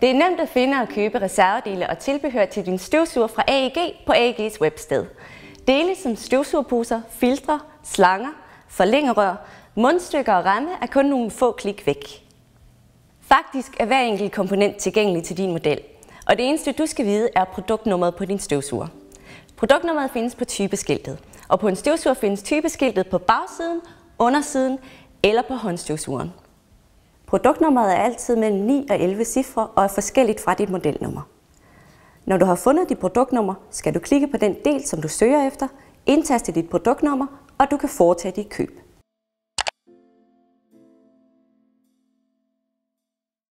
Det er nemt at finde og købe reservedele og tilbehør til din støvsuger fra AEG på AEG's websted. Dele som støvsugerposer, filtre, slanger, forlængerør, mundstykker og ramme er kun nogle få klik væk. Faktisk er hver enkelt komponent tilgængelig til din model, og det eneste du skal vide er produktnummeret på din støvsuger. Produktnummeret findes på typeskiltet, og på en støvsuger findes typeskiltet på bagsiden, undersiden eller på håndstøvsugeren. Produktnummeret er altid mellem 9 og 11 cifre og er forskelligt fra dit modelnummer. Når du har fundet dit produktnummer, skal du klikke på den del, som du søger efter, indtaste dit produktnummer, og du kan foretage dit køb.